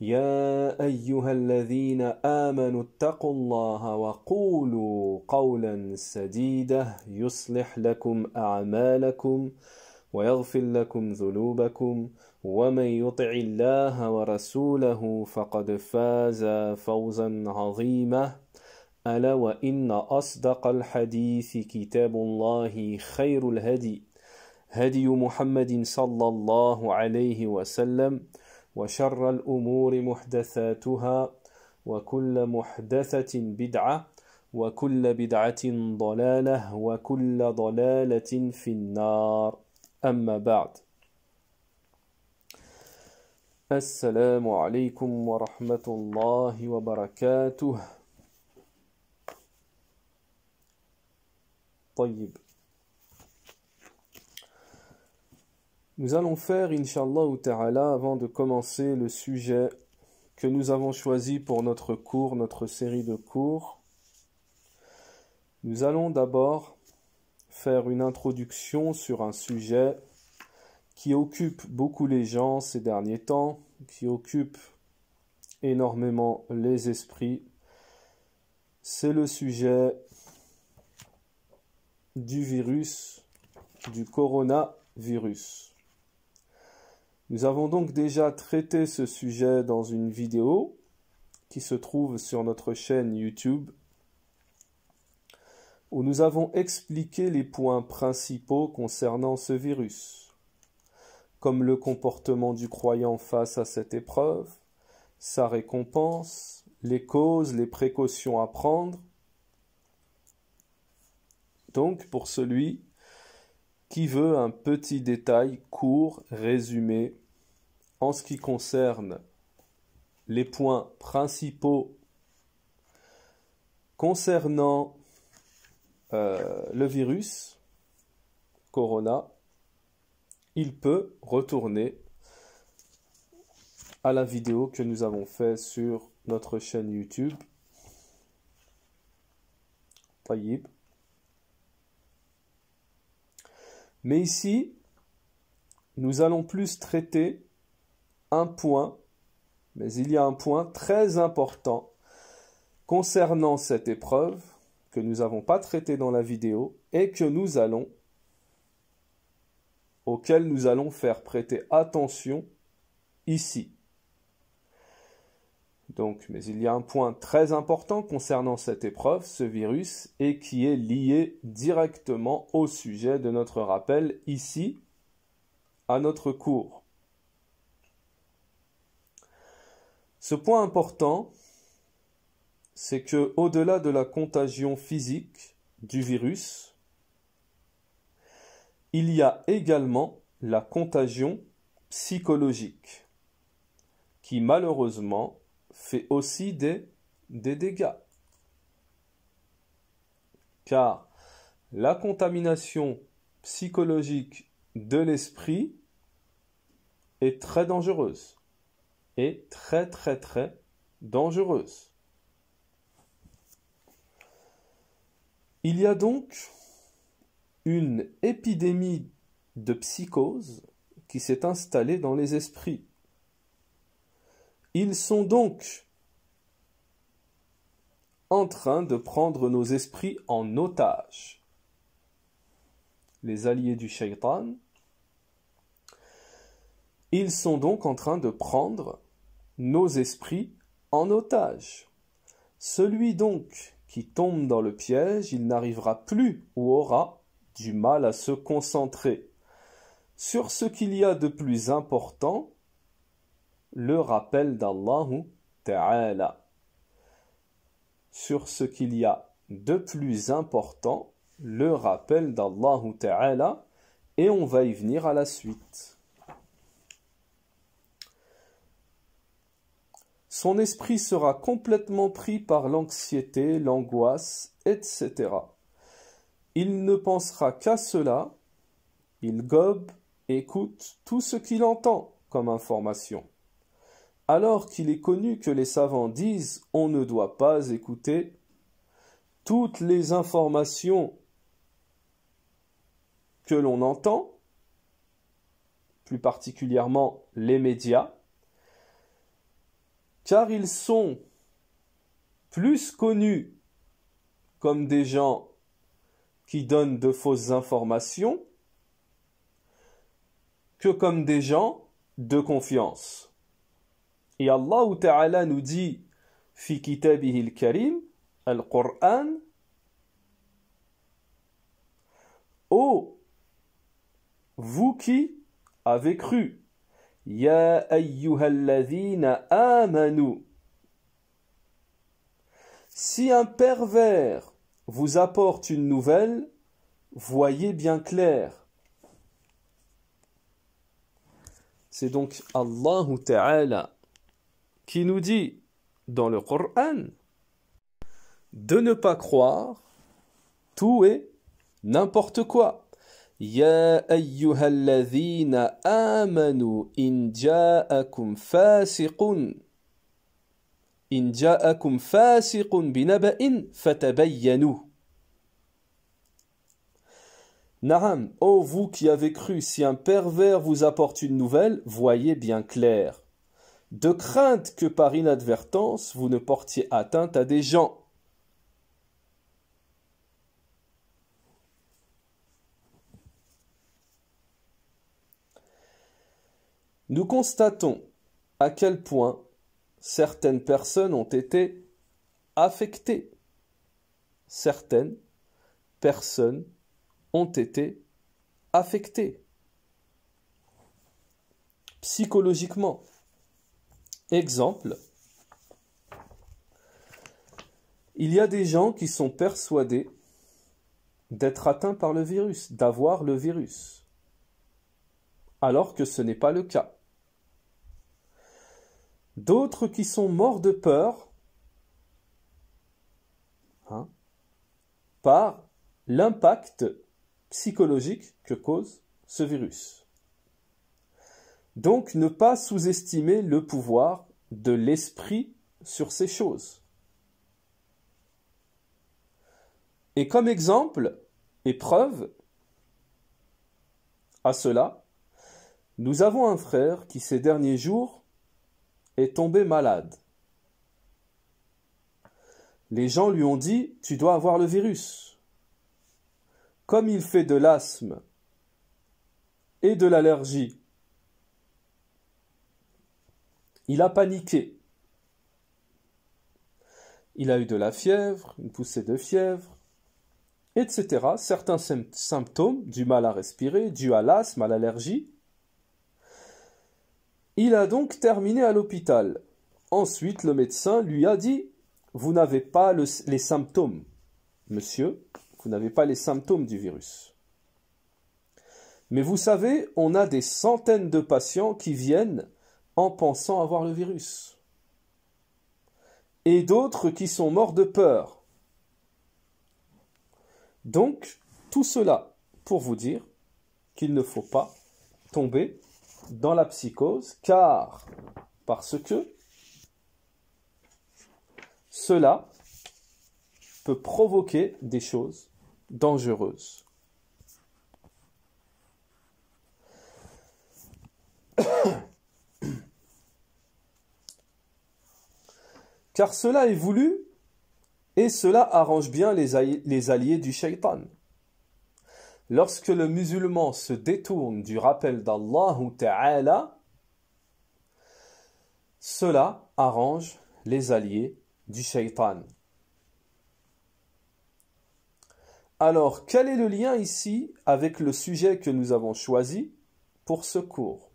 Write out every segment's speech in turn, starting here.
يا أيها الذين آمنوا اتقوا الله وقولوا قولا سديدا يصلح لكم أعمالكم ويغفر لكم ذنوبكم ومن يطع الله ورسوله فقد فاز فوزا عظيما ألا وإن أصدق الحديث كتاب الله خير الهدي هدي محمد صلى الله عليه وسلم وشر الأمور محدثاتها وكل محدثة بدعة وكل بدعة ضلالة وكل ضلالة في النار أما بعد السلام عليكم ورحمة الله وبركاته طيب Nous allons faire, Inch'Allah ou Ta'ala, avant de commencer le sujet que nous avons choisi pour notre cours, notre série de cours. Nous allons d'abord faire une introduction sur un sujet qui occupe beaucoup les gens ces derniers temps, qui occupe énormément les esprits. C'est le sujet du virus, du coronavirus. Nous avons donc déjà traité ce sujet dans une vidéo qui se trouve sur notre chaîne YouTube où nous avons expliqué les points principaux concernant ce virus, comme le comportement du croyant face à cette épreuve, sa récompense, les causes, les précautions à prendre. Donc pour celui qui veut un petit détail court, résumé en ce qui concerne les points principaux concernant euh, le virus Corona, il peut retourner à la vidéo que nous avons fait sur notre chaîne YouTube. Taïb. Mais ici, nous allons plus traiter un point, mais il y a un point très important concernant cette épreuve que nous n'avons pas traité dans la vidéo et que nous allons auquel nous allons faire prêter attention ici. Donc, mais il y a un point très important concernant cette épreuve, ce virus, et qui est lié directement au sujet de notre rappel ici, à notre cours. Ce point important, c'est que au-delà de la contagion physique du virus, il y a également la contagion psychologique qui malheureusement fait aussi des, des dégâts. Car la contamination psychologique de l'esprit est très dangereuse très très très dangereuse. Il y a donc une épidémie de psychose qui s'est installée dans les esprits. Ils sont donc en train de prendre nos esprits en otage. Les alliés du shaitan, ils sont donc en train de prendre nos esprits en otage. Celui donc qui tombe dans le piège, il n'arrivera plus ou aura du mal à se concentrer sur ce qu'il y a de plus important, le rappel d'Allah Ta'ala. Sur ce qu'il y a de plus important, le rappel d'Allah Ta'ala, et on va y venir à la suite. Son esprit sera complètement pris par l'anxiété, l'angoisse, etc. Il ne pensera qu'à cela, il gobe, écoute tout ce qu'il entend comme information. Alors qu'il est connu que les savants disent on ne doit pas écouter toutes les informations que l'on entend, plus particulièrement les médias, car ils sont plus connus comme des gens qui donnent de fausses informations que comme des gens de confiance. Et Allah nous dit fi kitabihi karim quran Ô oh, vous qui avez cru Ya Si un pervers vous apporte une nouvelle, voyez bien clair. C'est donc Allah Ta'ala qui nous dit dans le Coran de ne pas croire tout et n'importe quoi. « Ya أيها الذين آمنوا إن جاءكم فاسق إن جاءكم فاسق بنبأ ô oh vous qui avez cru, si un pervers vous apporte une nouvelle, voyez bien clair. De crainte que par inadvertance vous ne portiez atteinte à des gens. Nous constatons à quel point certaines personnes ont été affectées. Certaines personnes ont été affectées psychologiquement. Exemple, il y a des gens qui sont persuadés d'être atteints par le virus, d'avoir le virus, alors que ce n'est pas le cas d'autres qui sont morts de peur hein, par l'impact psychologique que cause ce virus. Donc ne pas sous-estimer le pouvoir de l'esprit sur ces choses. Et comme exemple et preuve à cela, nous avons un frère qui ces derniers jours est tombé malade. Les gens lui ont dit Tu dois avoir le virus. Comme il fait de l'asthme et de l'allergie, il a paniqué. Il a eu de la fièvre, une poussée de fièvre, etc. Certains symptômes du mal à respirer, dû à l'asthme, à l'allergie, il a donc terminé à l'hôpital. Ensuite, le médecin lui a dit Vous n'avez pas les symptômes, monsieur, vous n'avez pas les symptômes du virus. Mais vous savez, on a des centaines de patients qui viennent en pensant avoir le virus. Et d'autres qui sont morts de peur. Donc, tout cela pour vous dire qu'il ne faut pas tomber dans la psychose, car, parce que cela peut provoquer des choses dangereuses. car cela est voulu et cela arrange bien les, alliés du shaitan. Lorsque le musulman se détourne du rappel d'Allah Ta'ala, cela arrange les alliés du shaitan. Alors, quel est le lien ici avec le sujet que nous avons choisi pour ce cours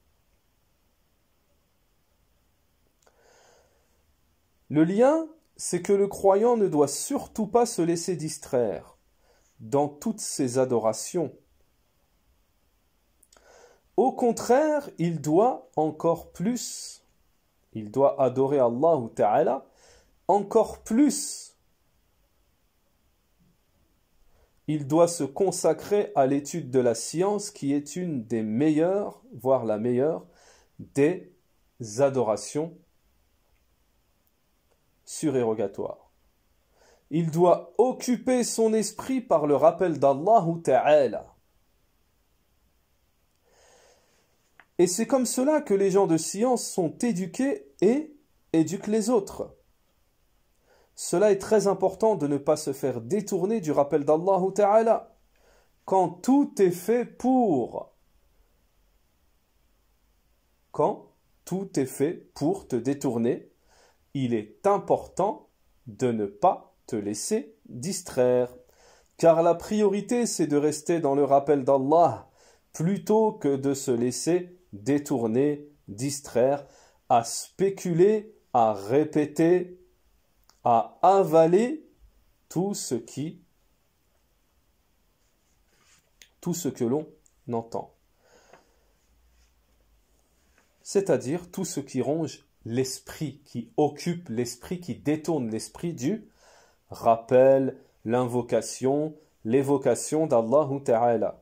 Le lien, c'est que le croyant ne doit surtout pas se laisser distraire dans toutes ses adorations. Au contraire, il doit encore plus, il doit adorer Allah Ta'ala encore plus. Il doit se consacrer à l'étude de la science qui est une des meilleures, voire la meilleure, des adorations surérogatoires il doit occuper son esprit par le rappel d'Allah Ta'ala. Et c'est comme cela que les gens de science sont éduqués et éduquent les autres. Cela est très important de ne pas se faire détourner du rappel d'Allah Ta'ala quand tout est fait pour quand tout est fait pour te détourner, il est important de ne pas te laisser distraire. Car la priorité, c'est de rester dans le rappel d'Allah, plutôt que de se laisser détourner, distraire, à spéculer, à répéter, à avaler tout ce qui tout ce que l'on entend. C'est-à-dire tout ce qui ronge l'esprit, qui occupe l'esprit, qui détourne l'esprit du Rappel, l'invocation, l'évocation d'Allah Ta'ala.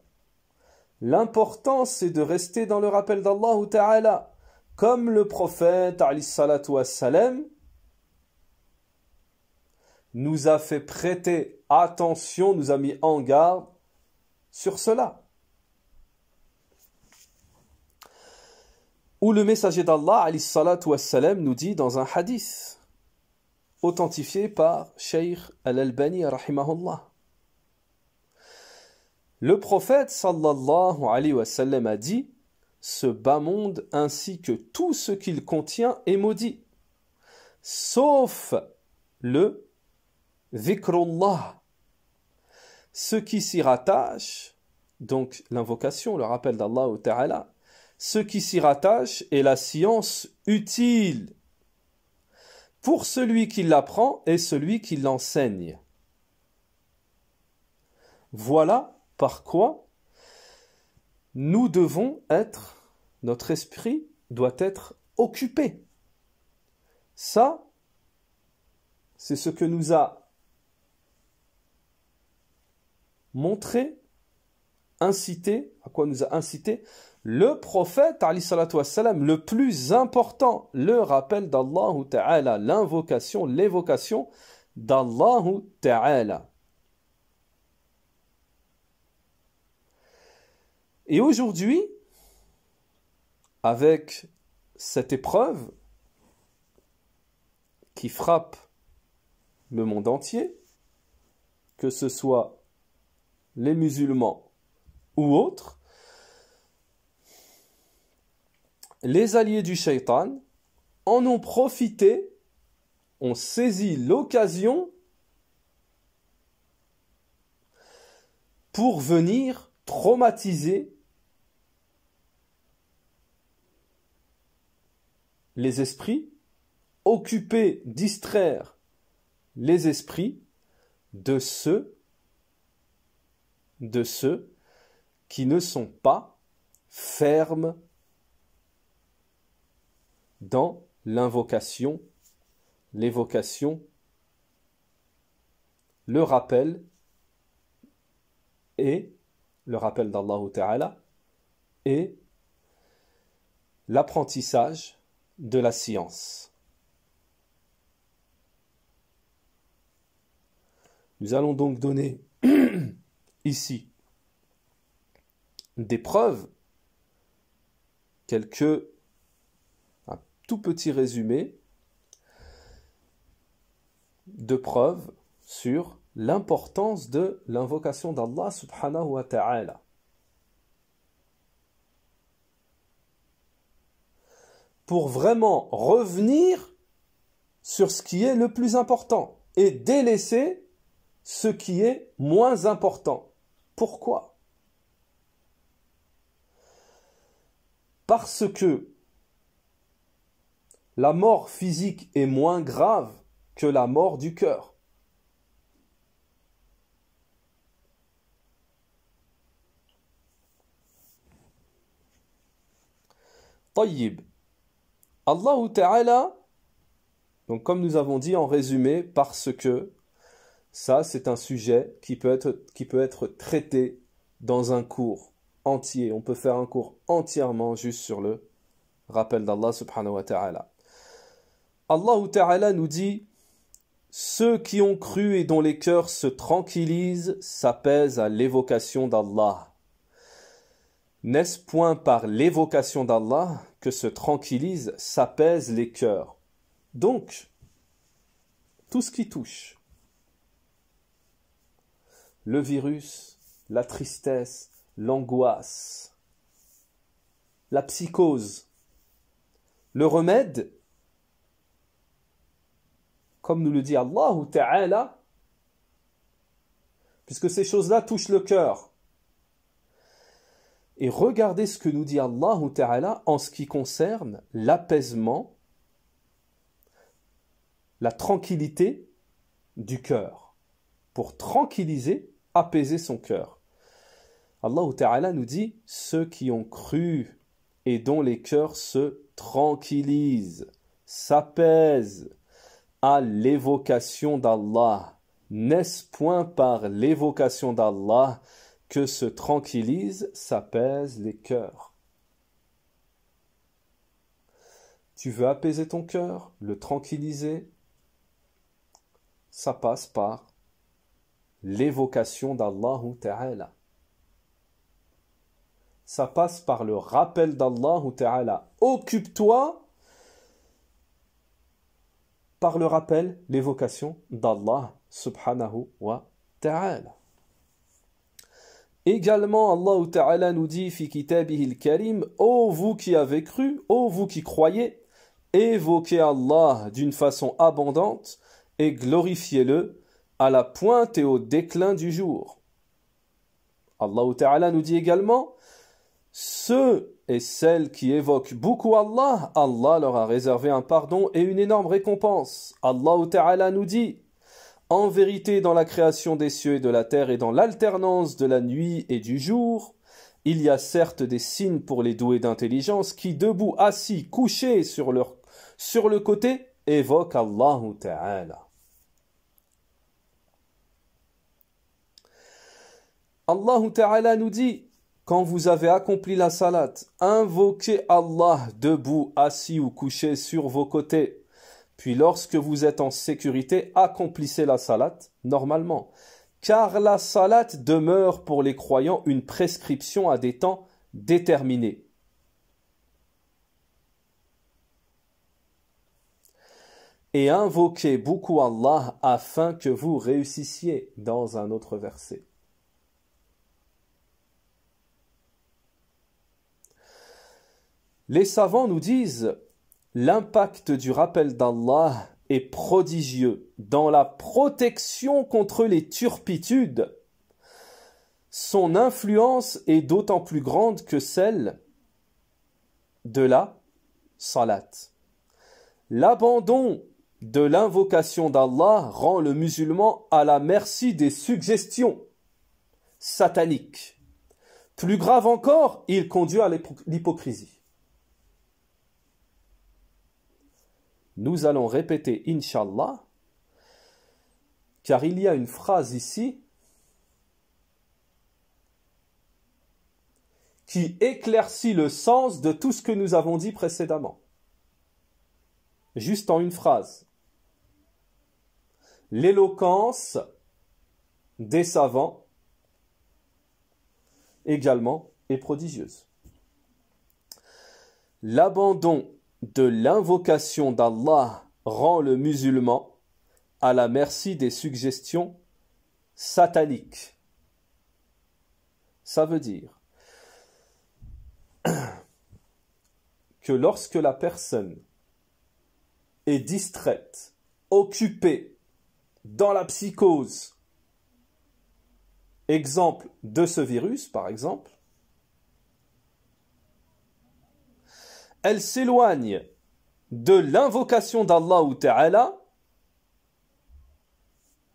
L'important c'est de rester dans le rappel d'Allah Ta'ala, comme le prophète nous a fait prêter attention, nous a mis en garde sur cela. Ou le messager d'Allah wassalam, nous dit dans un hadith authentifié par Sheikh al-Albani rahimahullah. Le prophète sallallahu alayhi wa sallam a dit Ce bas monde ainsi que tout ce qu'il contient est maudit, sauf le zikrullah. Ce qui s'y rattache, donc l'invocation, le rappel d'Allah Ta'ala, ce qui s'y rattache est la science utile pour celui qui l'apprend et celui qui l'enseigne. Voilà par quoi nous devons être, notre esprit doit être occupé. Ça, c'est ce que nous a montré, incité, à quoi nous a incité le prophète, wassalam, le plus important, le rappel d'Allah Ta'ala, l'invocation, l'évocation d'Allah Ta'ala. Et aujourd'hui, avec cette épreuve qui frappe le monde entier, que ce soit les musulmans ou autres, les alliés du shaitan en ont profité, ont saisi l'occasion pour venir traumatiser les esprits, occuper, distraire les esprits de ceux, de ceux qui ne sont pas fermes dans l'invocation, l'évocation, le rappel et le rappel d'Allah Ta'ala et l'apprentissage de la science. Nous allons donc donner ici des preuves, quelques petit résumé de preuves sur l'importance de l'invocation d'Allah subhanahu wa ta'ala. Pour vraiment revenir sur ce qui est le plus important et délaisser ce qui est moins important. Pourquoi Parce que la mort physique est moins grave que la mort du cœur. Tayyib. Allah Ta'ala, donc comme nous avons dit en résumé, parce que ça c'est un sujet qui peut, être, qui peut être traité dans un cours entier. On peut faire un cours entièrement juste sur le rappel d'Allah subhanahu wa ta'ala. Allah Ta'ala nous dit Ceux qui ont cru et dont les cœurs se tranquillisent s'apaisent à l'évocation d'Allah. N'est-ce point par l'évocation d'Allah que se tranquillisent, s'apaisent les cœurs Donc, tout ce qui touche, le virus, la tristesse, l'angoisse, la psychose, le remède comme nous le dit Allah Ta'ala, puisque ces choses-là touchent le cœur. Et regardez ce que nous dit Allah Ta'ala en ce qui concerne l'apaisement, la tranquillité du cœur. Pour tranquilliser, apaiser son cœur. Allah Ta'ala nous dit Ceux qui ont cru et dont les cœurs se tranquillisent, s'apaisent, à l'évocation d'Allah. N'est-ce point par l'évocation d'Allah que se tranquillise, s'apaisent les cœurs Tu veux apaiser ton cœur, le tranquilliser Ça passe par l'évocation d'Allah Ta'ala. Ça passe par le rappel d'Allah Ta'ala. Occupe-toi par le rappel, l'évocation d'Allah subhanahu wa ta'ala. Également, Allah Ta'ala nous dit, fi kitabihil karim, ô vous qui avez cru, ô vous qui croyez, évoquez Allah d'une façon abondante et glorifiez-le à la pointe et au déclin du jour. Allah Ta'ala nous dit également, ceux et celles qui évoquent beaucoup Allah, Allah leur a réservé un pardon et une énorme récompense. Allah Ta'ala nous dit En vérité, dans la création des cieux et de la terre et dans l'alternance de la nuit et du jour, il y a certes des signes pour les doués d'intelligence qui, debout, assis, couchés sur, leur, sur le côté, évoquent Allah Ta'ala. Allah nous dit quand vous avez accompli la salat, invoquez Allah debout, assis ou couché sur vos côtés. Puis lorsque vous êtes en sécurité, accomplissez la salat normalement. Car la salat demeure pour les croyants une prescription à des temps déterminés. Et invoquez beaucoup Allah afin que vous réussissiez dans un autre verset. Les savants nous disent l'impact du rappel d'Allah est prodigieux dans la protection contre les turpitudes. Son influence est d'autant plus grande que celle de la salat. L'abandon de l'invocation d'Allah rend le musulman à la merci des suggestions sataniques. Plus grave encore, il conduit à l'hypocrisie. Nous allons répéter Inshallah, car il y a une phrase ici qui éclaircit le sens de tout ce que nous avons dit précédemment. Juste en une phrase. L'éloquence des savants également est prodigieuse. L'abandon de l'invocation d'Allah rend le musulman à la merci des suggestions sataniques. Ça veut dire que lorsque la personne est distraite, occupée, dans la psychose, exemple de ce virus par exemple, elle s'éloigne de l'invocation d'Allah ou Ta'ala,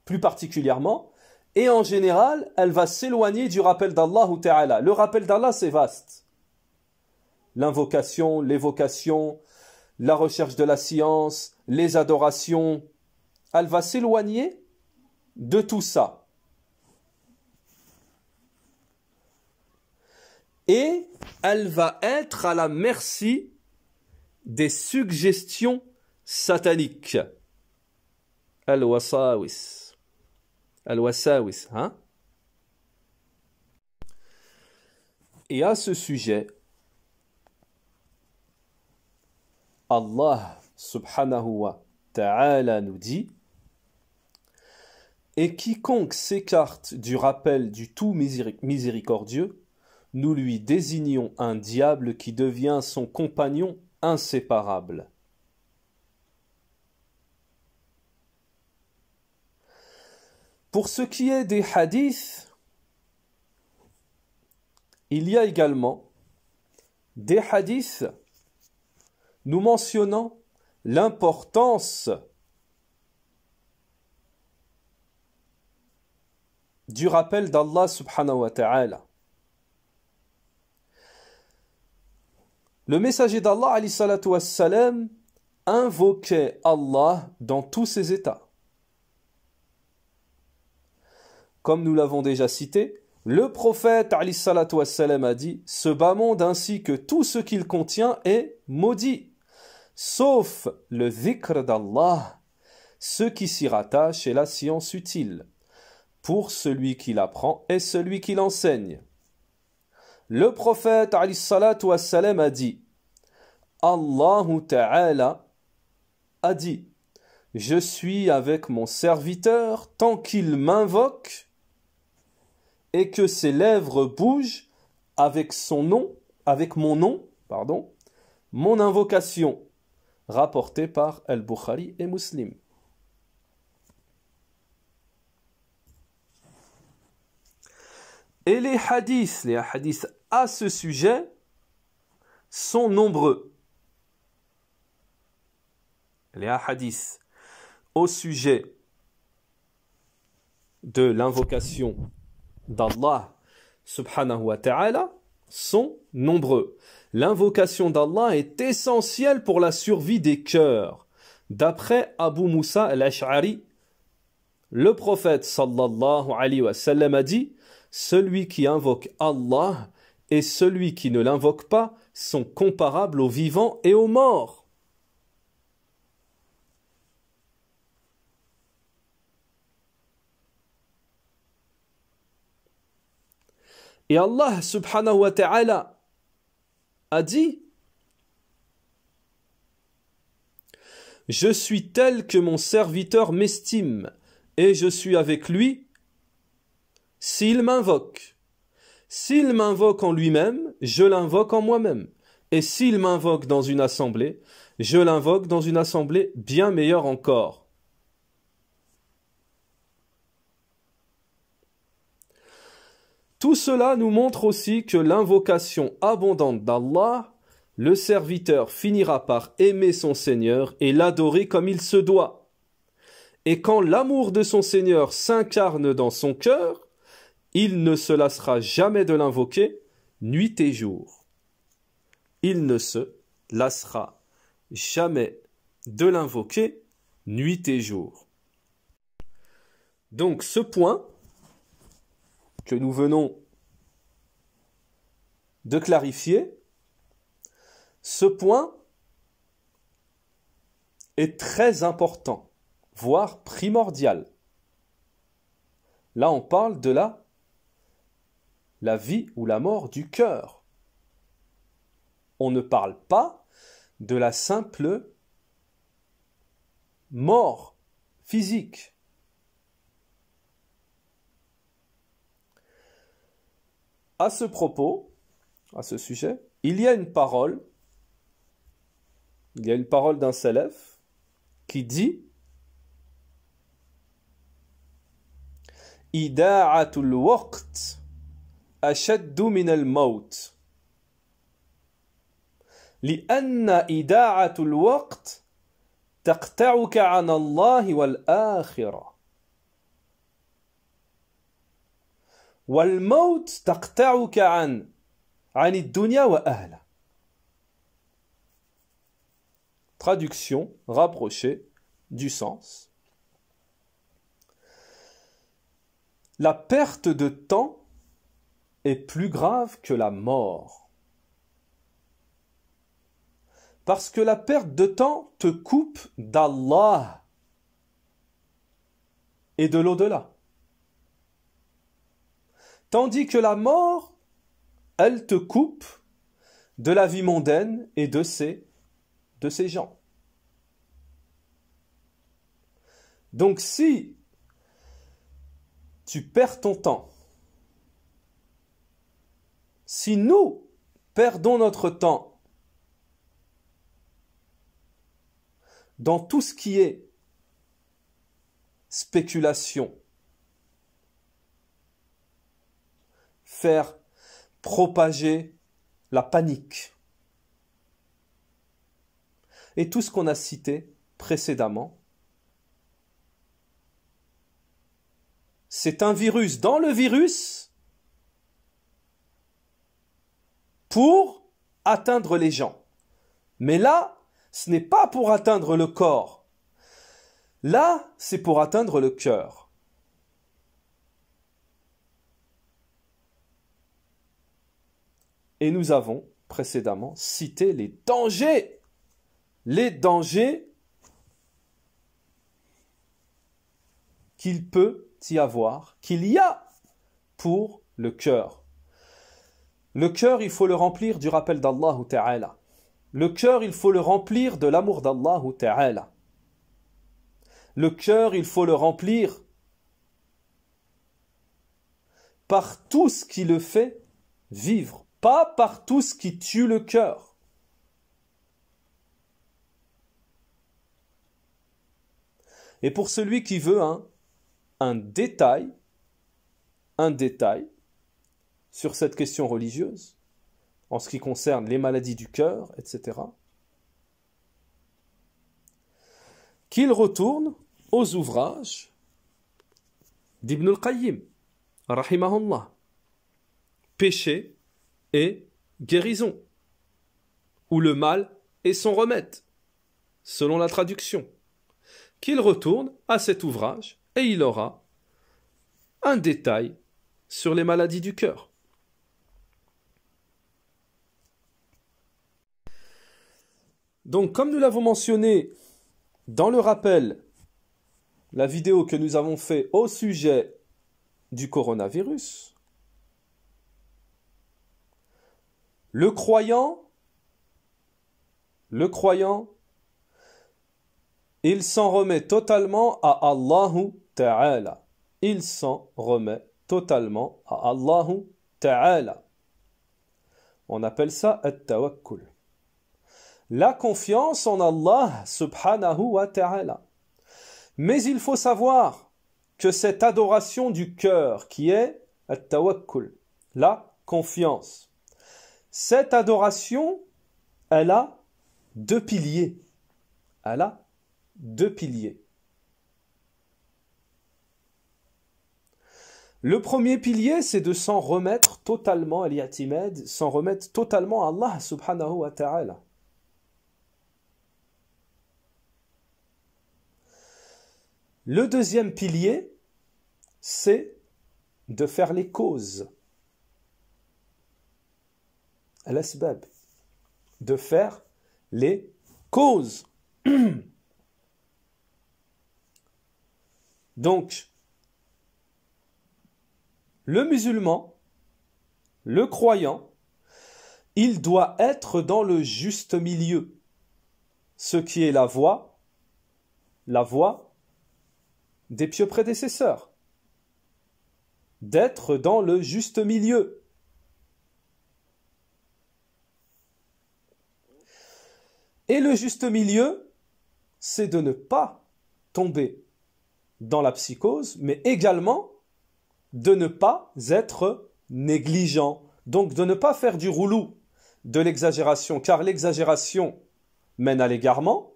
plus particulièrement, et en général, elle va s'éloigner du rappel d'Allah ou Ta'ala. Le rappel d'Allah, c'est vaste. L'invocation, l'évocation, la recherche de la science, les adorations, elle va s'éloigner de tout ça. Et elle va être à la merci des suggestions sataniques. Al-wasawis. Al-wasawis, hein? Et à ce sujet, Allah subhanahu wa ta'ala nous dit Et quiconque s'écarte du rappel du tout miséricordieux, nous lui désignons un diable qui devient son compagnon inséparable. Pour ce qui est des hadiths, il y a également des hadiths nous mentionnant l'importance du rappel d'Allah subhanahu wa ta'ala. Le messager d'Allah, invoquait Allah dans tous ses états. Comme nous l'avons déjà cité, le prophète wassalam, a dit « Ce bas monde ainsi que tout ce qu'il contient est maudit, sauf le dhikr d'Allah, ce qui s'y rattache est la science utile, pour celui qui l'apprend et celui qui l'enseigne. » Le prophète wassalam, a dit Allah Ta'ala a dit Je suis avec mon serviteur tant qu'il m'invoque et que ses lèvres bougent avec son nom, avec mon nom, pardon, mon invocation, rapportée par Al-Bukhari et Muslim. Et les hadiths, les hadiths à ce sujet sont nombreux. Les hadiths au sujet de l'invocation d'Allah subhanahu wa ta'ala sont nombreux. L'invocation d'Allah est essentielle pour la survie des cœurs. D'après Abu Musa al-Ash'ari, le prophète sallallahu alayhi wa a dit Celui qui invoque Allah et celui qui ne l'invoque pas sont comparables aux vivants et aux morts. Et Allah subhanahu wa ta'ala a dit Je suis tel que mon serviteur m'estime, et je suis avec lui s'il m'invoque. S'il m'invoque en lui-même, je l'invoque en moi-même. Et s'il m'invoque dans une assemblée, je l'invoque dans une assemblée bien meilleure encore. Tout cela nous montre aussi que l'invocation abondante d'Allah, le serviteur finira par aimer son Seigneur et l'adorer comme il se doit. Et quand l'amour de son Seigneur s'incarne dans son cœur, il ne se lassera jamais de l'invoquer, nuit et jour. Il ne se lassera jamais de l'invoquer, nuit et jour. Donc ce point que nous venons de clarifier, ce point est très important, voire primordial. Là, on parle de la la vie ou la mort du cœur. On ne parle pas de la simple mort physique. À ce propos, à ce sujet, il y a une parole, il y a une parole d'un célèbre qui dit Ida'atul waqt ashad duminal mot. li anna idaratul wakht taktaukhan allah wal aghira. wal mot an. anidunia Dunya ala. traduction rapprochée du sens. la perte de temps est plus grave que la mort. Parce que la perte de temps te coupe d'Allah et de l'au-delà. Tandis que la mort, elle te coupe de la vie mondaine et de ces de gens. Donc si tu perds ton temps si nous perdons notre temps dans tout ce qui est spéculation, faire propager la panique, et tout ce qu'on a cité précédemment, c'est un virus dans le virus pour atteindre les gens. Mais là, ce n'est pas pour atteindre le corps. Là, c'est pour atteindre le cœur. Et nous avons précédemment cité les dangers. Les dangers qu'il peut y avoir, qu'il y a pour le cœur. Le cœur, il faut le remplir du rappel d'Allah Ta'ala. Le cœur, il faut le remplir de l'amour d'Allah Ta'ala. Le cœur, il faut le remplir par tout ce qui le fait vivre, pas par tout ce qui tue le cœur. Et pour celui qui veut un, un détail, un détail, sur cette question religieuse, en ce qui concerne les maladies du cœur, etc., qu'il retourne aux ouvrages d'Ibn al-Qayyim, rahimahullah, péché et guérison, ou le mal et son remède, selon la traduction, qu'il retourne à cet ouvrage et il aura un détail sur les maladies du cœur. Donc, comme nous l'avons mentionné dans le rappel, la vidéo que nous avons fait au sujet du coronavirus, le croyant, le croyant, il s'en remet totalement à Allahu Ta'ala. Il s'en remet totalement à Allahu Ta'ala. On appelle ça at-tawakkul la confiance en Allah subhanahu wa ta'ala. Mais il faut savoir que cette adoration du cœur qui est tawakkul, la confiance, cette adoration, elle a deux piliers. Elle a deux piliers. Le premier pilier, c'est de s'en remettre totalement à s'en remettre totalement à Allah subhanahu wa ta'ala. Le deuxième pilier, c'est de faire les causes. Al-Asbab. De faire les causes. Donc, le musulman, le croyant, il doit être dans le juste milieu, ce qui est la voie, la voie des pieux prédécesseurs, d'être dans le juste milieu. Et le juste milieu, c'est de ne pas tomber dans la psychose, mais également de ne pas être négligent, donc de ne pas faire du roulou de l'exagération, car l'exagération mène à l'égarement,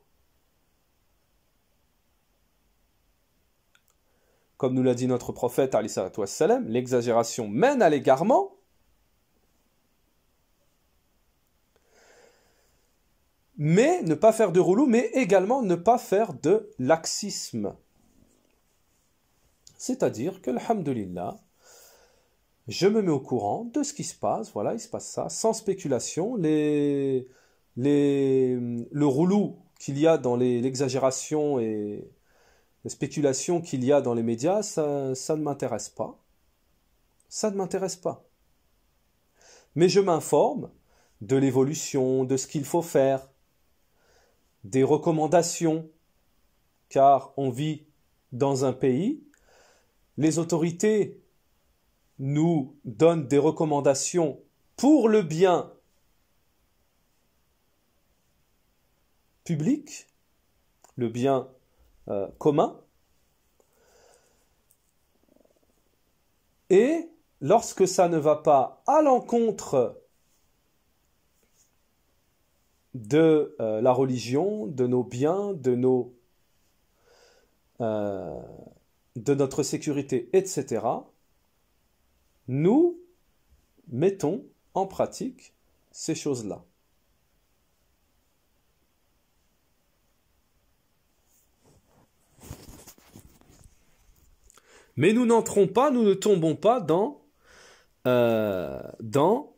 Comme nous l'a dit notre prophète, l'exagération mène à l'égarement. Mais ne pas faire de roulou, mais également ne pas faire de laxisme. C'est-à-dire que, alhamdulillah, je me mets au courant de ce qui se passe, voilà, il se passe ça, sans spéculation. Les, le roulou qu'il y a dans l'exagération et les spéculations qu'il y a dans les médias, ça, ça ne m'intéresse pas. Ça ne m'intéresse pas. Mais je m'informe de l'évolution, de ce qu'il faut faire, des recommandations, car on vit dans un pays, les autorités nous donnent des recommandations pour le bien public, le bien euh, commun. Et lorsque ça ne va pas à l'encontre de euh, la religion, de nos biens, de, nos, euh, de notre sécurité, etc., nous mettons en pratique ces choses-là. Mais nous n'entrons pas, nous ne tombons pas dans, euh, dans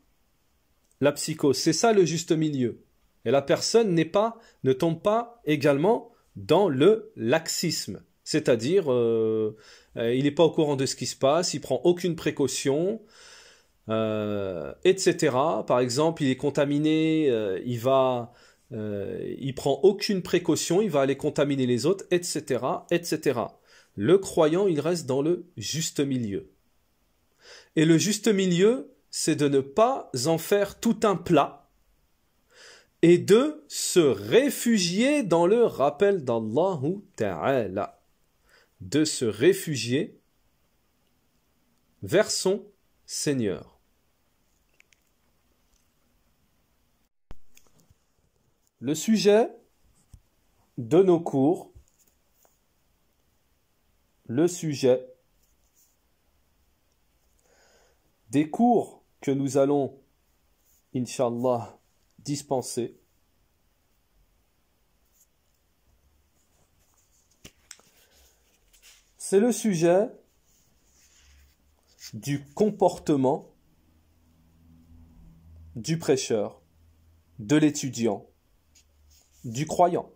la psychose. C'est ça le juste milieu. Et la personne n'est pas, ne tombe pas également dans le laxisme. C'est-à-dire, euh, euh, il n'est pas au courant de ce qui se passe, il prend aucune précaution, etc. Par exemple, il est contaminé, il va il prend aucune précaution, il va aller contaminer les autres, etc., etc le croyant, il reste dans le juste milieu. Et le juste milieu, c'est de ne pas en faire tout un plat et de se réfugier dans le rappel d'Allah Ta'ala. De se réfugier vers son Seigneur. Le sujet de nos cours le sujet des cours que nous allons, inshallah, dispenser. C'est le sujet du comportement du prêcheur, de l'étudiant, du croyant.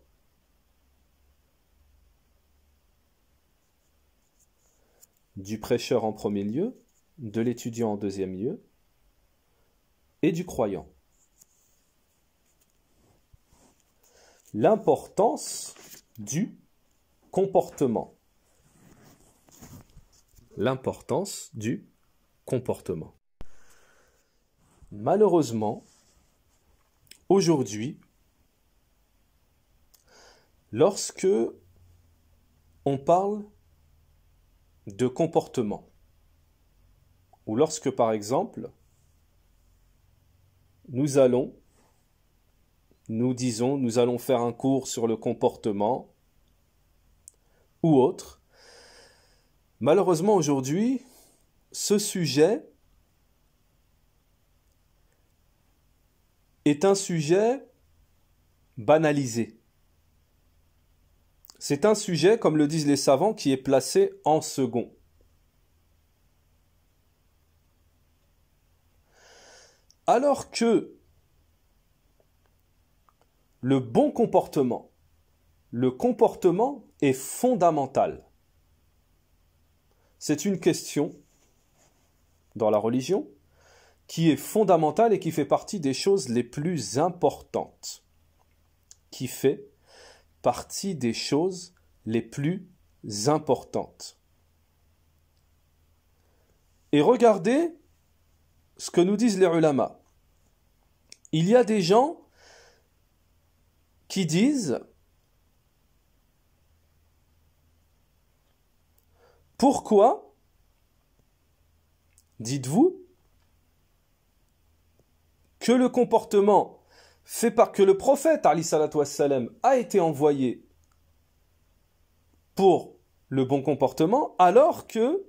du prêcheur en premier lieu, de l'étudiant en deuxième lieu, et du croyant. L'importance du comportement. L'importance du comportement. Malheureusement, aujourd'hui, lorsque on parle de comportement. Ou lorsque, par exemple, nous allons, nous disons, nous allons faire un cours sur le comportement ou autre. Malheureusement, aujourd'hui, ce sujet est un sujet banalisé. C'est un sujet, comme le disent les savants, qui est placé en second. Alors que le bon comportement, le comportement est fondamental. C'est une question dans la religion qui est fondamentale et qui fait partie des choses les plus importantes, qui fait partie des choses les plus importantes. Et regardez ce que nous disent les ulama. Il y a des gens qui disent Pourquoi, dites-vous, que le comportement fait par que le prophète Ali a été envoyé pour le bon comportement, alors que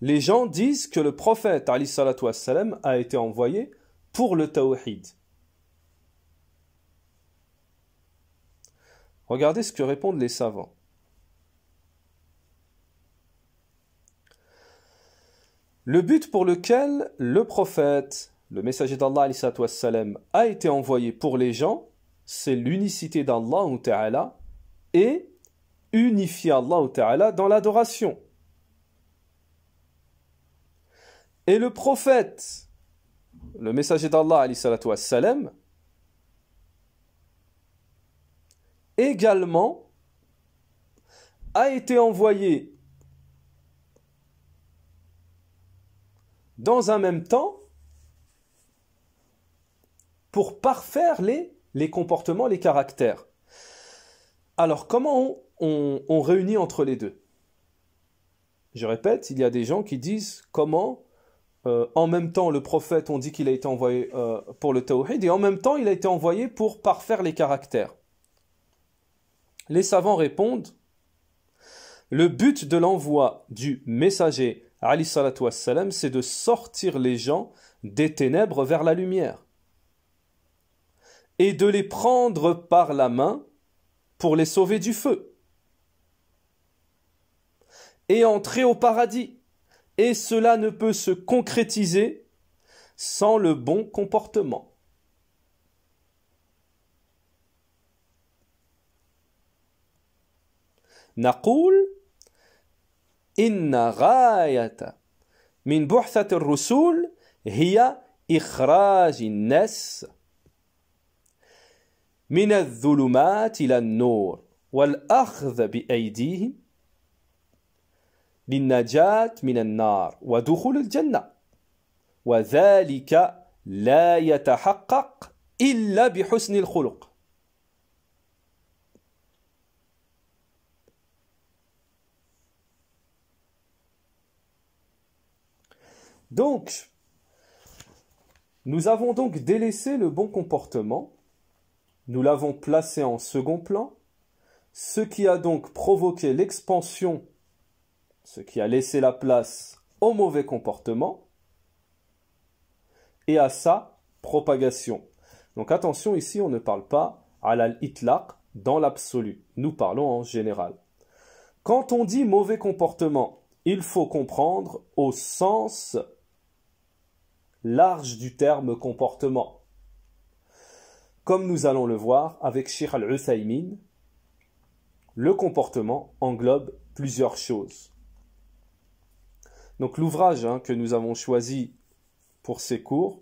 les gens disent que le prophète Ali a été envoyé pour le tawhid. Regardez ce que répondent les savants. Le but pour lequel le prophète le messager d'Allah a été envoyé pour les gens, c'est l'unicité d'Allah et unifier Allah dans l'adoration. Et le prophète, le messager d'Allah également a été envoyé dans un même temps pour parfaire les, les comportements, les caractères. Alors comment on, réunit entre les deux Je répète, il y a des gens qui disent comment euh, en même temps le prophète, on dit qu'il a été envoyé euh, pour le tawhid, et en même temps il a été envoyé pour parfaire les caractères. Les savants répondent, le but de l'envoi du messager, c'est de sortir les gens des ténèbres vers la lumière et de les prendre par la main pour les sauver du feu, et entrer au paradis, et cela ne peut se concrétiser sans le bon comportement. من الظلمات إلى النور والأخذ بأيديهم للنجاة من النار ودخول الجنة وذلك لا يتحقق إلا بحسن الخلق Donc, nous avons donc délaissé le bon comportement nous l'avons placé en second plan, ce qui a donc provoqué l'expansion, ce qui a laissé la place au mauvais comportement et à sa propagation. Donc attention ici, on ne parle pas à itlaq dans l'absolu, nous parlons en général. Quand on dit mauvais comportement, il faut comprendre au sens large du terme comportement. Comme nous allons le voir avec Shir al-Uthaymin, le comportement englobe plusieurs choses. Donc l'ouvrage hein, que nous avons choisi pour ces cours,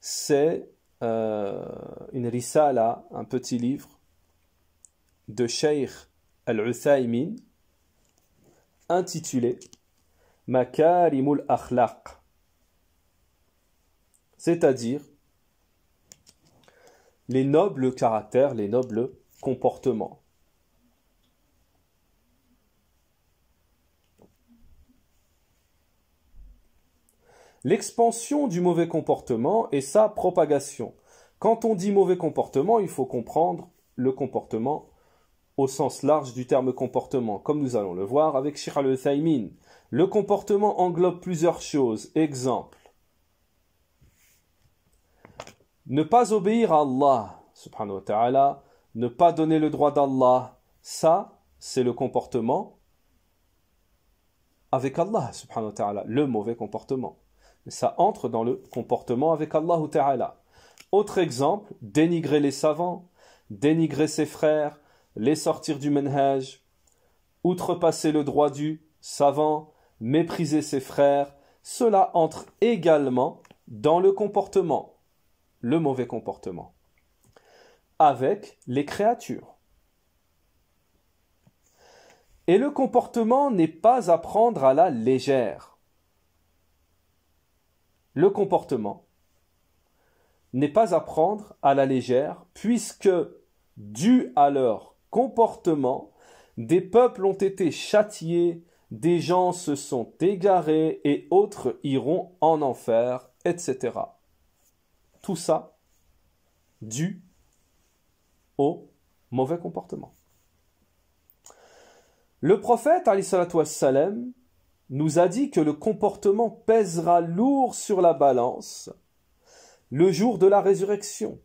c'est euh, une risala, un petit livre de Sheikh al-Uthaymin intitulé Makarimul Akhlaq, c'est-à-dire les nobles caractères, les nobles comportements. L'expansion du mauvais comportement et sa propagation. Quand on dit mauvais comportement, il faut comprendre le comportement au sens large du terme comportement, comme nous allons le voir avec Shir le Le comportement englobe plusieurs choses. Exemple, ne pas obéir à Allah, subhanahu wa ta'ala, ne pas donner le droit d'Allah, ça, c'est le comportement avec Allah, subhanahu wa ta'ala, le mauvais comportement. Mais ça entre dans le comportement avec Allah ta'ala. Autre exemple, dénigrer les savants, dénigrer ses frères, les sortir du menhaj, outrepasser le droit du savant, mépriser ses frères, cela entre également dans le comportement le mauvais comportement, avec les créatures. Et le comportement n'est pas à prendre à la légère. Le comportement n'est pas à prendre à la légère, puisque, dû à leur comportement, des peuples ont été châtiés, des gens se sont égarés et autres iront en enfer, etc tout ça dû au mauvais comportement. Le prophète, nous a dit que le comportement pèsera lourd sur la balance le jour de la résurrection.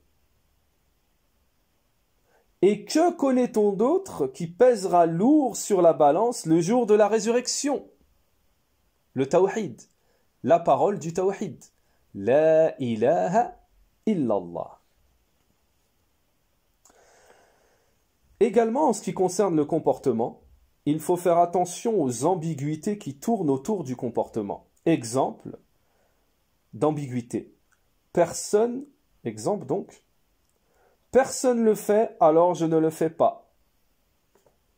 Et que connaît-on d'autre qui pèsera lourd sur la balance le jour de la résurrection Le tawhid, la parole du tawhid. La ilaha illallah. Également en ce qui concerne le comportement, il faut faire attention aux ambiguïtés qui tournent autour du comportement. Exemple d'ambiguïté. Personne, exemple donc, personne le fait, alors je ne le fais pas.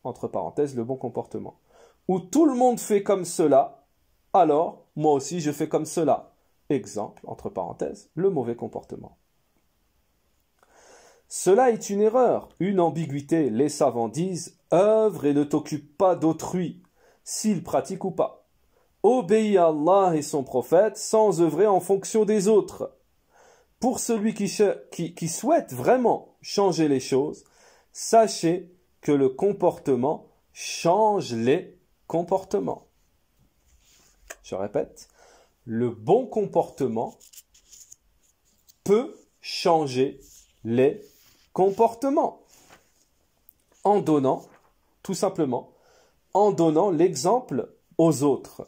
Entre parenthèses, le bon comportement. Ou tout le monde fait comme cela, alors moi aussi je fais comme cela. Exemple, entre parenthèses, le mauvais comportement. Cela est une erreur, une ambiguïté. Les savants disent œuvre et ne t'occupe pas d'autrui, s'il pratique ou pas. Obéis à Allah et son prophète sans œuvrer en fonction des autres. Pour celui qui, qui, souhaite vraiment changer les choses, sachez que le comportement change les comportements. Je répète, le bon comportement peut changer les comportements en donnant, tout simplement, en donnant l'exemple aux autres.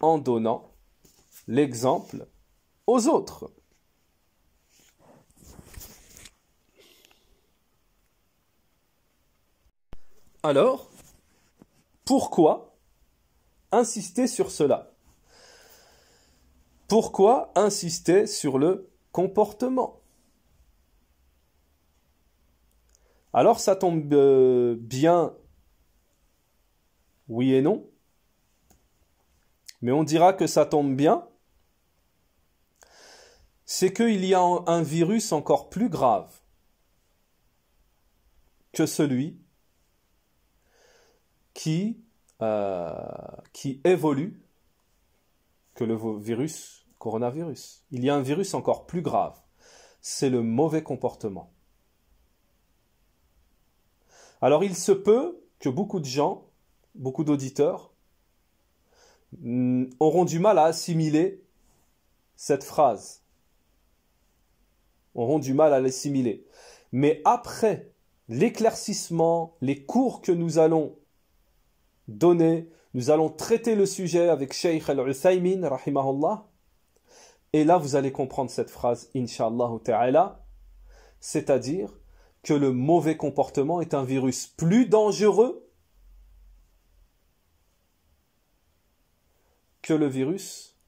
En donnant l'exemple aux autres. Alors, pourquoi insister sur cela pourquoi insister sur le comportement Alors ça tombe euh, bien, oui et non, mais on dira que ça tombe bien, c'est qu'il y a un virus encore plus grave que celui qui, euh, qui évolue le virus coronavirus. Il y a un virus encore plus grave. C'est le mauvais comportement. Alors il se peut que beaucoup de gens, beaucoup d'auditeurs, mm, auront du mal à assimiler cette phrase. Auront du mal à l'assimiler. Mais après l'éclaircissement, les cours que nous allons donner nous allons traiter le sujet avec Sheikh Al-Uthaymin, rahimahullah. Et là, vous allez comprendre cette phrase, Inch'Allah ta'ala, c'est-à-dire que le mauvais comportement est un virus plus dangereux que le virus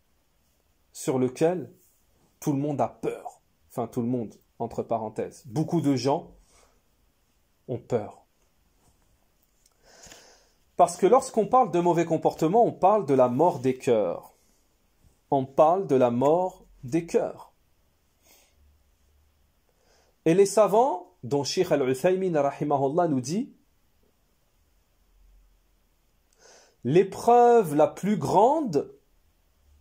sur lequel tout le monde a peur. Enfin, tout le monde, entre parenthèses. Beaucoup de gens ont peur. Parce que lorsqu'on parle de mauvais comportement, on parle de la mort des cœurs. On parle de la mort des cœurs. Et les savants, dont Sheikh al-Uthaymin nous dit, l'épreuve la plus grande,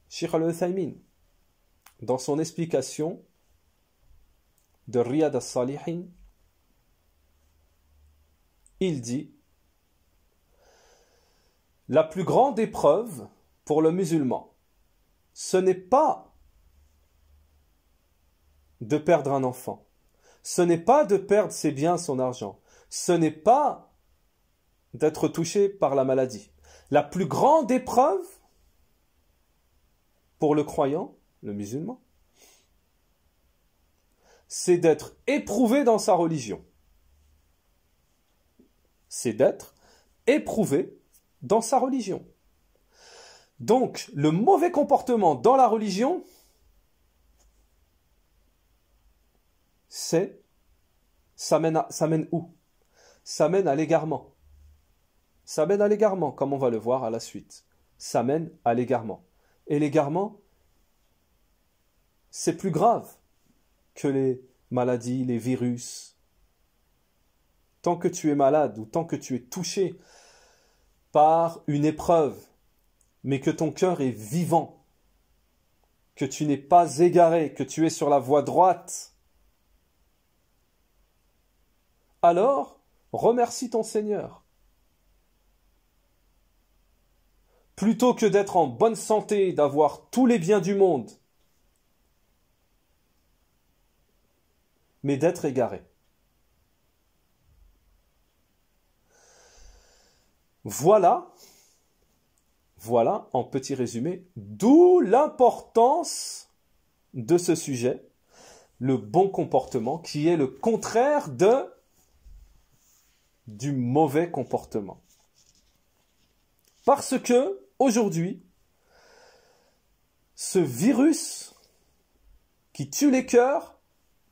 Sheikh al-Uthaymin, dans son explication de Riyad al-Salihin, il dit la plus grande épreuve pour le musulman, ce n'est pas de perdre un enfant, ce n'est pas de perdre ses biens, son argent, ce n'est pas d'être touché par la maladie. La plus grande épreuve pour le croyant, le musulman, c'est d'être éprouvé dans sa religion. C'est d'être éprouvé dans sa religion. Donc, le mauvais comportement dans la religion, c'est ça mène, ça mène où Ça mène à l'égarement. Ça mène à l'égarement, comme on va le voir à la suite. Ça mène à l'égarement. Et l'égarement, c'est plus grave que les maladies, les virus. Tant que tu es malade ou tant que tu es touché par une épreuve, mais que ton cœur est vivant, que tu n'es pas égaré, que tu es sur la voie droite, alors remercie ton Seigneur. Plutôt que d'être en bonne santé, d'avoir tous les biens du monde, mais d'être égaré. Voilà, voilà en petit résumé, d'où l'importance de ce sujet, le bon comportement, qui est le contraire de du mauvais comportement. Parce que aujourd'hui, ce virus qui tue les cœurs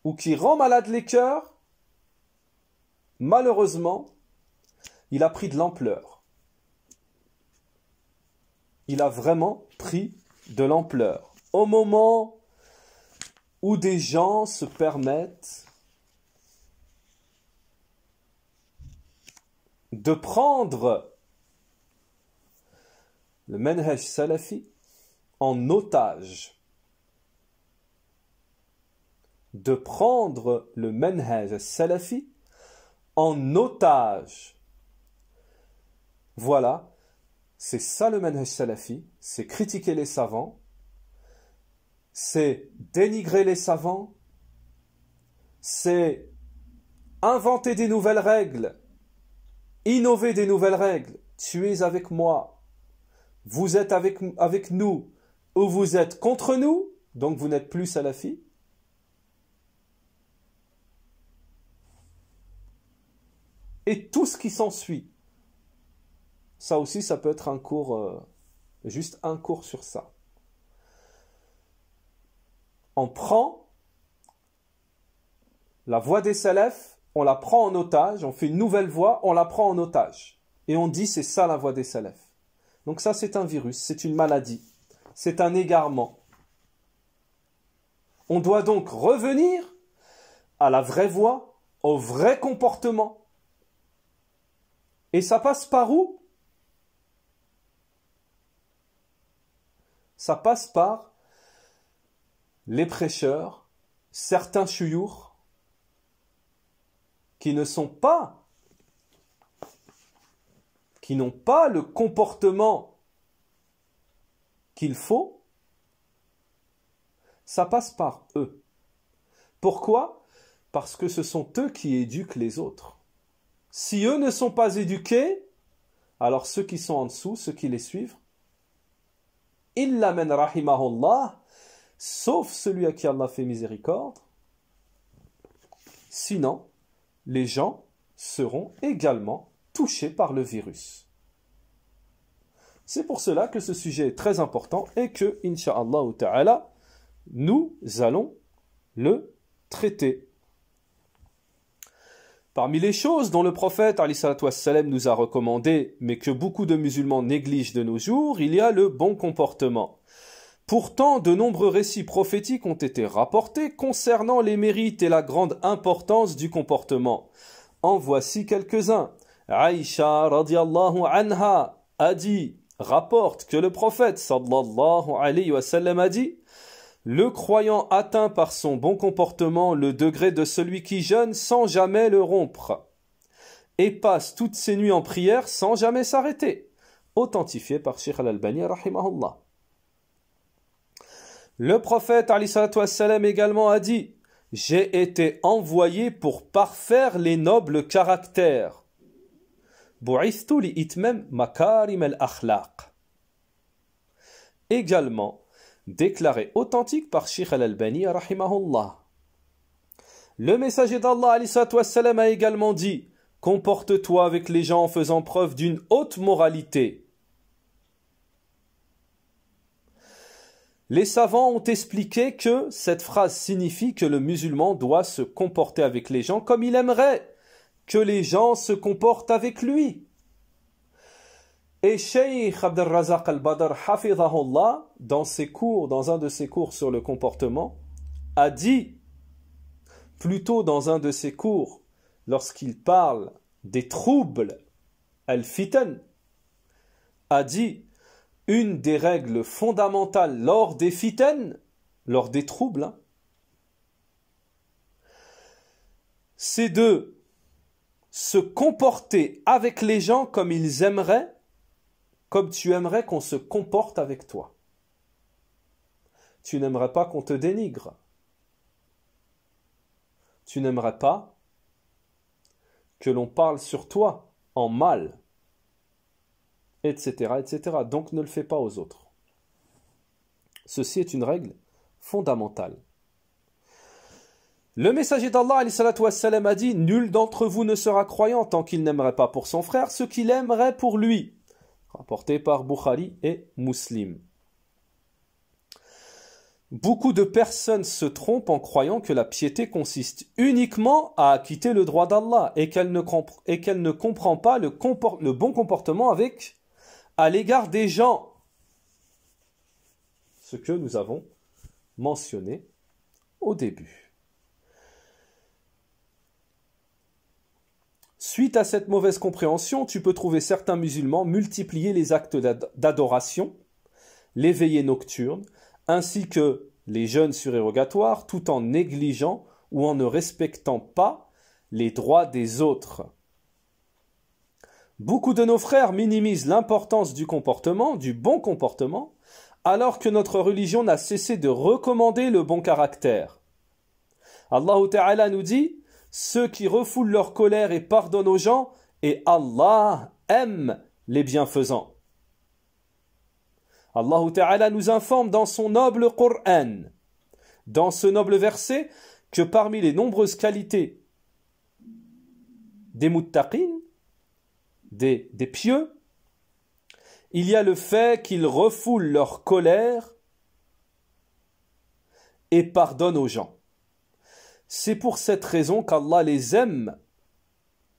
ou qui rend malade les cœurs, malheureusement, il a pris de l'ampleur il a vraiment pris de l'ampleur. Au moment où des gens se permettent de prendre le manhaj salafi en otage, de prendre le menhaj salafi en otage. Voilà c'est ça le manhaj salafi, c'est critiquer les savants, c'est dénigrer les savants, c'est inventer des nouvelles règles, innover des nouvelles règles. Tu es avec moi, vous êtes avec, avec nous, ou vous êtes contre nous, donc vous n'êtes plus salafi. Et tout ce qui s'ensuit. Ça aussi, ça peut être un cours, euh, juste un cours sur ça. On prend la voix des salafs, on la prend en otage, on fait une nouvelle voix, on la prend en otage. Et on dit c'est ça la voix des salafs. Donc ça c'est un virus, c'est une maladie, c'est un égarement. On doit donc revenir à la vraie voix, au vrai comportement. Et ça passe par où Ça passe par les prêcheurs, certains chouyours, qui ne sont pas, qui n'ont pas le comportement qu'il faut, ça passe par eux. Pourquoi Parce que ce sont eux qui éduquent les autres. Si eux ne sont pas éduqués, alors ceux qui sont en dessous, ceux qui les suivent, Illa men rahimahullah, sauf celui à qui Allah fait miséricorde. Sinon, les gens seront également touchés par le virus. C'est pour cela que ce sujet est très important et que, inshallah, ta'ala, nous allons le traiter. Parmi les choses dont le prophète sallam nous a recommandé, mais que beaucoup de musulmans négligent de nos jours, il y a le bon comportement. Pourtant, de nombreux récits prophétiques ont été rapportés concernant les mérites et la grande importance du comportement. En voici quelques-uns. Aïcha radiallahu anha a dit, rapporte que le prophète sallallahu alayhi wa a dit le croyant atteint par son bon comportement le degré de celui qui jeûne sans jamais le rompre, et passe toutes ses nuits en prière sans jamais s'arrêter. Authentifié par Sheikh al-Albani, rahimahullah. Le prophète, wassalam, également a dit J'ai été envoyé pour parfaire les nobles caractères. Également, déclaré authentique par Sheikh al-Albani Le messager d'Allah a également dit Comporte-toi avec les gens en faisant preuve d'une haute moralité. Les savants ont expliqué que cette phrase signifie que le musulman doit se comporter avec les gens comme il aimerait que les gens se comportent avec lui. Et Sheikh Abdel Razak al-Badr, dans ses cours, dans un de ses cours sur le comportement, a dit, plutôt dans un de ses cours, lorsqu'il parle des troubles, al-fitan, a dit, une des règles fondamentales lors des fitan, lors des troubles, hein, c'est de se comporter avec les gens comme ils aimeraient comme tu aimerais qu'on se comporte avec toi. Tu n'aimerais pas qu'on te dénigre. Tu n'aimerais pas que l'on parle sur toi en mal, etc., etc. Donc ne le fais pas aux autres. Ceci est une règle fondamentale. Le messager d'Allah a dit Nul d'entre vous ne sera croyant tant qu'il n'aimerait pas pour son frère ce qu'il aimerait pour lui apporté par Bukhari et Muslim. Beaucoup de personnes se trompent en croyant que la piété consiste uniquement à acquitter le droit d'Allah et qu'elle ne, comprend pas le, le bon comportement avec à l'égard des gens. Ce que nous avons mentionné au début. Suite à cette mauvaise compréhension, tu peux trouver certains musulmans multiplier les actes d'adoration, les veillées nocturnes, ainsi que les jeûnes surérogatoires, tout en négligeant ou en ne respectant pas les droits des autres. Beaucoup de nos frères minimisent l'importance du comportement, du bon comportement, alors que notre religion n'a cessé de recommander le bon caractère. Allah Ta'ala nous dit ceux qui refoulent leur colère et pardonnent aux gens, et Allah aime les bienfaisants. Allah nous informe dans son noble Coran, dans ce noble verset, que parmi les nombreuses qualités des muttaqin, des pieux, il y a le fait qu'ils refoulent leur colère et pardonnent aux gens. C'est pour cette raison qu'Allah les aime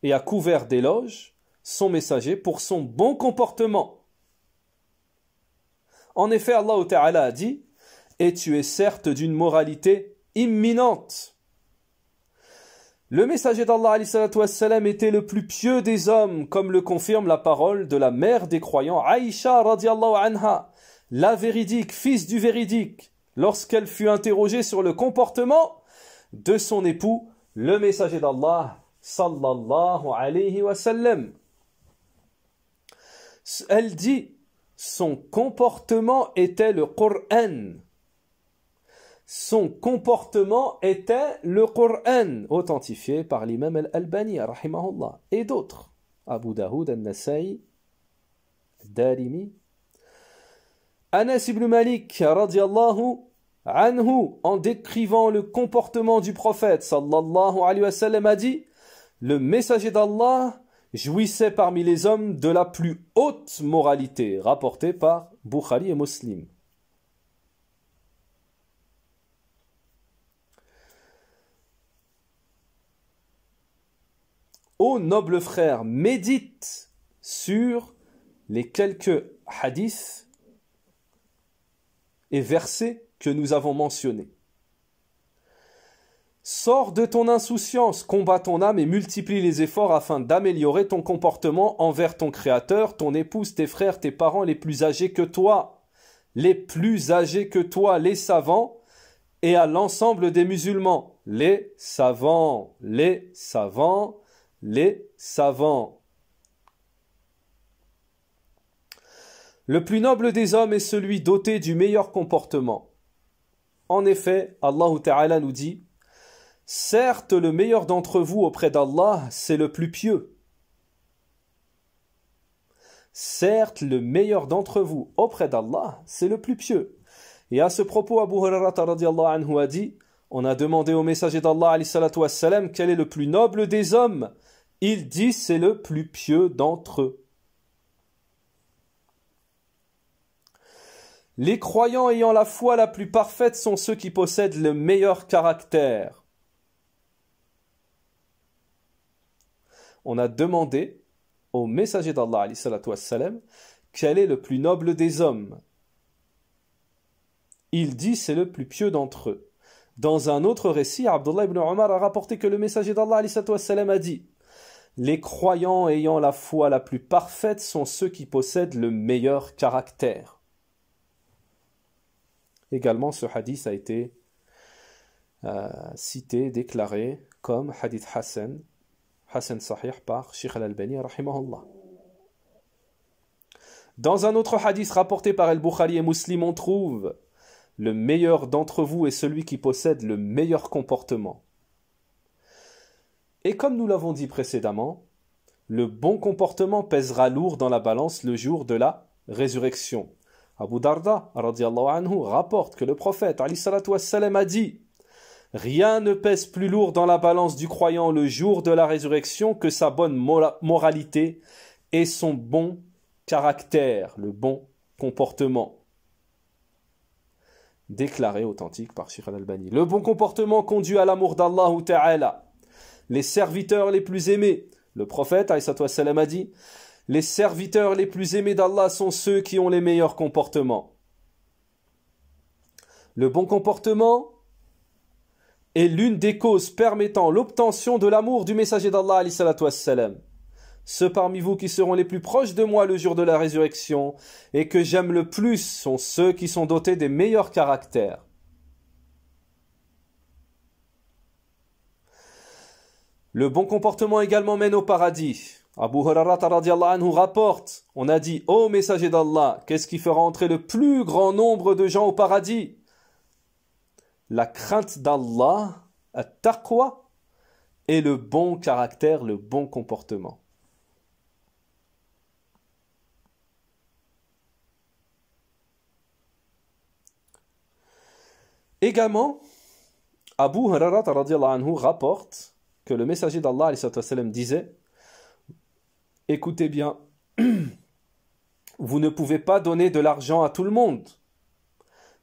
et a couvert d'éloges son messager pour son bon comportement. En effet, Allah a dit Et tu es certes d'une moralité imminente. Le messager d'Allah était le plus pieux des hommes, comme le confirme la parole de la mère des croyants, Aïcha radiallahu anha, la véridique, fils du véridique, lorsqu'elle fut interrogée sur le comportement de son époux, le messager d'Allah, sallallahu alayhi wa sallam. Elle dit, son comportement était le Qur'an. Son comportement était le Qur'an, authentifié par l'imam al-Albani, rahimahullah, et d'autres. Abu Daoud al-Nasai, Darimi. Anas ibn Malik, radiallahu anhu, en décrivant le comportement du prophète, sallallahu alayhi wa sallam, a dit Le messager d'Allah jouissait parmi les hommes de la plus haute moralité, rapportée par Bukhari et Muslim. Ô noble frère, médite sur les quelques hadiths et versets que nous avons mentionné. Sors de ton insouciance, combat ton âme et multiplie les efforts afin d'améliorer ton comportement envers ton Créateur, ton épouse, tes frères, tes parents les plus âgés que toi, les plus âgés que toi, les savants, et à l'ensemble des musulmans, les savants, les savants, les savants. Le plus noble des hommes est celui doté du meilleur comportement en effet, Allah Ta'ala nous dit Certes, le meilleur d'entre vous auprès d'Allah, c'est le plus pieux. Certes, le meilleur d'entre vous auprès d'Allah, c'est le plus pieux. Et à ce propos, Abu Hurairah anhu a dit On a demandé au messager d'Allah quel est le plus noble des hommes. Il dit c'est le plus pieux d'entre eux. Les croyants ayant la foi la plus parfaite sont ceux qui possèdent le meilleur caractère. On a demandé au messager d'Allah quel est le plus noble des hommes. Il dit c'est le plus pieux d'entre eux. Dans un autre récit, Abdullah ibn Omar a rapporté que le messager d'Allah a dit Les croyants ayant la foi la plus parfaite sont ceux qui possèdent le meilleur caractère. Également, ce hadith a été euh, cité, déclaré comme hadith Hassan, Hassan Sahih par Sheikh al-Albani, rahimahullah. Dans un autre hadith rapporté par El bukhari et Muslim, on trouve Le meilleur d'entre vous est celui qui possède le meilleur comportement. Et comme nous l'avons dit précédemment, le bon comportement pèsera lourd dans la balance le jour de la résurrection. Abu Darda anhu, rapporte que le prophète wassalam, a dit Rien ne pèse plus lourd dans la balance du croyant le jour de la résurrection que sa bonne moralité et son bon caractère, le bon comportement. Déclaré authentique par Sheikh al-Albani. Le bon comportement conduit à l'amour d'Allah Ta'ala. Les serviteurs les plus aimés. Le prophète, a dit les serviteurs les plus aimés d'Allah sont ceux qui ont les meilleurs comportements. Le bon comportement est l'une des causes permettant l'obtention de l'amour du messager d'Allah. Ceux parmi vous qui seront les plus proches de moi le jour de la résurrection et que j'aime le plus sont ceux qui sont dotés des meilleurs caractères. Le bon comportement également mène au paradis. Abu Hurairah radiallahu anhu rapporte, on a dit, ô messager d'Allah, qu'est-ce qui fera entrer le plus grand nombre de gens au paradis La crainte d'Allah, taqwa, et le bon caractère, le bon comportement. Également, Abu Hurairah anhu rapporte que le messager d'Allah disait Écoutez bien, vous ne pouvez pas donner de l'argent à tout le monde,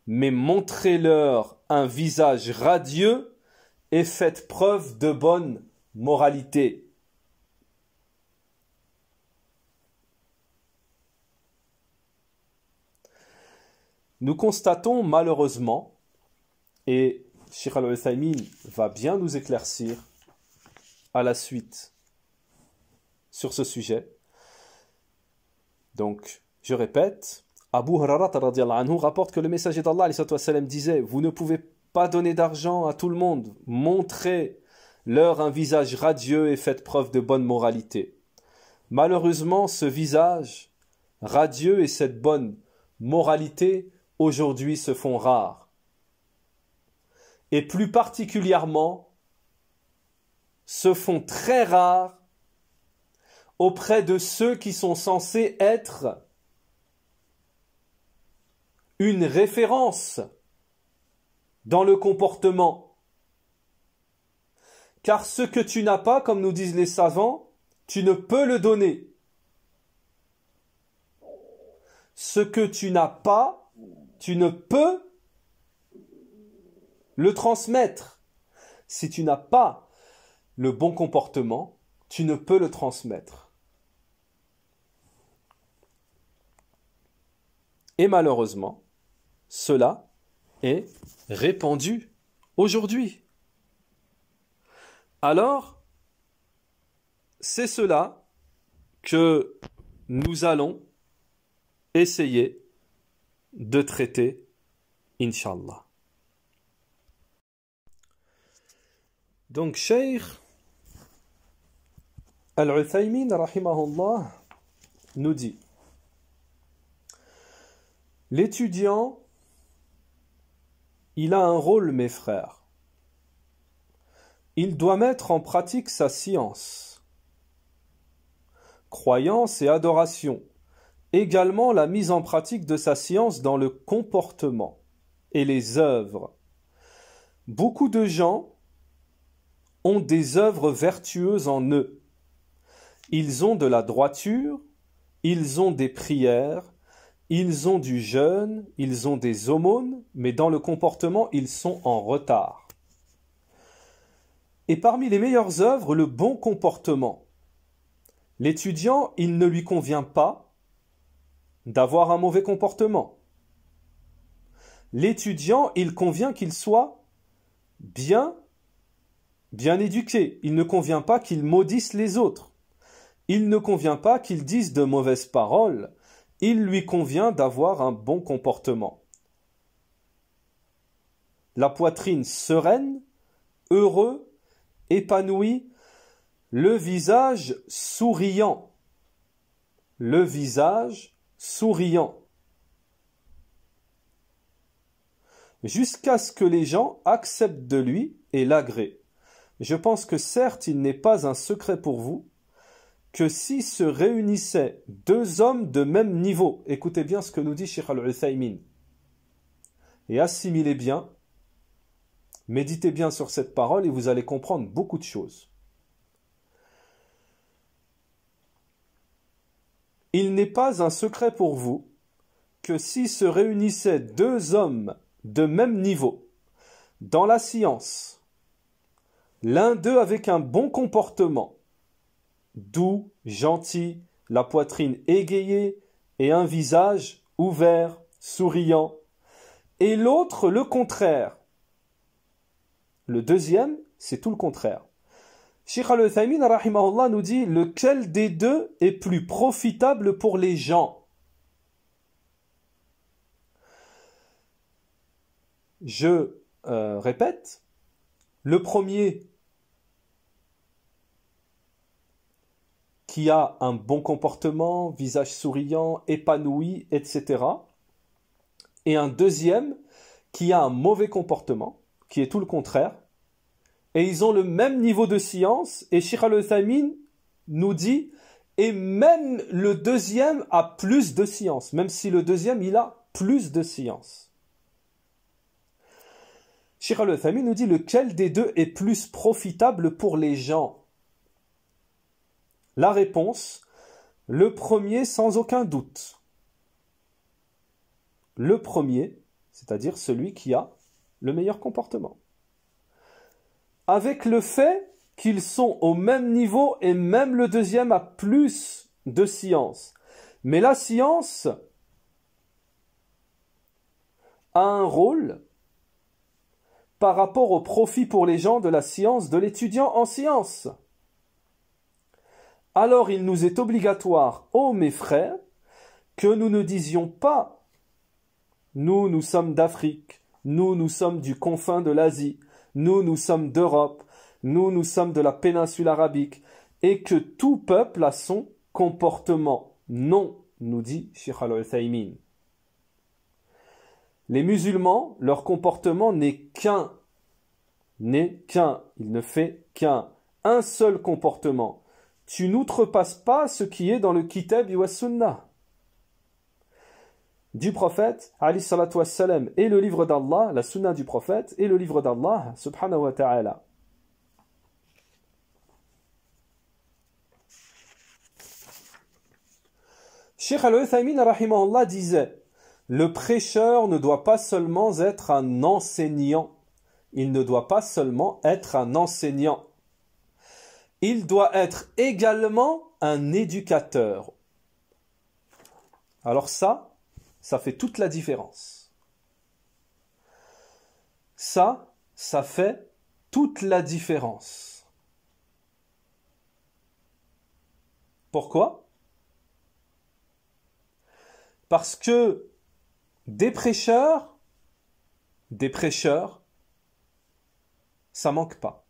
mais montrez-leur un visage radieux et faites preuve de bonne moralité. Nous constatons malheureusement, et Sheikh al va bien nous éclaircir à la suite sur ce sujet. Donc, je répète, Abu Hurarat anhu rapporte que le messager d'Allah disait Vous ne pouvez pas donner d'argent à tout le monde, montrez-leur un visage radieux et faites preuve de bonne moralité. Malheureusement, ce visage radieux et cette bonne moralité aujourd'hui se font rares. Et plus particulièrement, se font très rares auprès de ceux qui sont censés être une référence dans le comportement. Car ce que tu n'as pas, comme nous disent les savants, tu ne peux le donner. Ce que tu n'as pas, tu ne peux le transmettre. Si tu n'as pas le bon comportement, tu ne peux le transmettre. Et malheureusement, cela est répandu aujourd'hui. Alors, c'est cela que nous allons essayer de traiter, Inch'Allah. Donc, Cheikh Al-Uthaymin, rahimahullah, nous dit L'étudiant, il a un rôle, mes frères. Il doit mettre en pratique sa science, croyance et adoration, également la mise en pratique de sa science dans le comportement et les œuvres. Beaucoup de gens ont des œuvres vertueuses en eux. Ils ont de la droiture, ils ont des prières, ils ont du jeûne, ils ont des aumônes, mais dans le comportement, ils sont en retard. Et parmi les meilleures œuvres, le bon comportement. L'étudiant, il ne lui convient pas d'avoir un mauvais comportement. L'étudiant, il convient qu'il soit bien, bien éduqué. Il ne convient pas qu'il maudisse les autres. Il ne convient pas qu'il dise de mauvaises paroles il lui convient d'avoir un bon comportement. La poitrine sereine, heureux, épanoui, le visage souriant. Le visage souriant. Jusqu'à ce que les gens acceptent de lui et l'agréent. Je pense que certes il n'est pas un secret pour vous que si se réunissaient deux hommes de même niveau, écoutez bien ce que nous dit Sheikh al-Uthaymin, et assimilez bien, méditez bien sur cette parole et vous allez comprendre beaucoup de choses. Il n'est pas un secret pour vous que si se réunissaient deux hommes de même niveau dans la science, l'un d'eux avec un bon comportement doux, gentil, la poitrine égayée et un visage ouvert, souriant. Et l'autre le contraire. Le deuxième, c'est tout le contraire. Sheikh al-Uthaymin Allah, nous dit lequel des deux est plus profitable pour les gens Je euh, répète, le premier qui a un bon comportement, visage souriant, épanoui, etc. Et un deuxième qui a un mauvais comportement, qui est tout le contraire. Et ils ont le même niveau de science. Et le al nous dit, et même le deuxième a plus de science, même si le deuxième, il a plus de science. le al nous dit lequel des deux est plus profitable pour les gens la réponse, le premier sans aucun doute. Le premier, c'est-à-dire celui qui a le meilleur comportement. Avec le fait qu'ils sont au même niveau et même le deuxième a plus de science. Mais la science a un rôle par rapport au profit pour les gens de la science de l'étudiant en science alors il nous est obligatoire, ô mes frères, que nous ne disions pas Nous, nous sommes d'Afrique, nous, nous sommes du confin de l'Asie, nous, nous sommes d'Europe, nous, nous sommes de la péninsule arabique, et que tout peuple a son comportement. Non, nous dit Sheikh al Les musulmans, leur comportement n'est qu'un, n'est qu'un, il ne fait qu'un, un seul comportement, tu n'outrepasses pas ce qui est dans le kitab wa sunnah du prophète wassalam, et le livre d'Allah, la sunnah du prophète et le livre d'Allah subhanahu wa ta'ala. Sheikh al-Uthaymin disait le prêcheur ne doit pas seulement être un enseignant, il ne doit pas seulement être un enseignant il doit être également un éducateur. Alors ça, ça fait toute la différence. Ça, ça fait toute la différence. Pourquoi Parce que des prêcheurs, des prêcheurs, ça manque pas.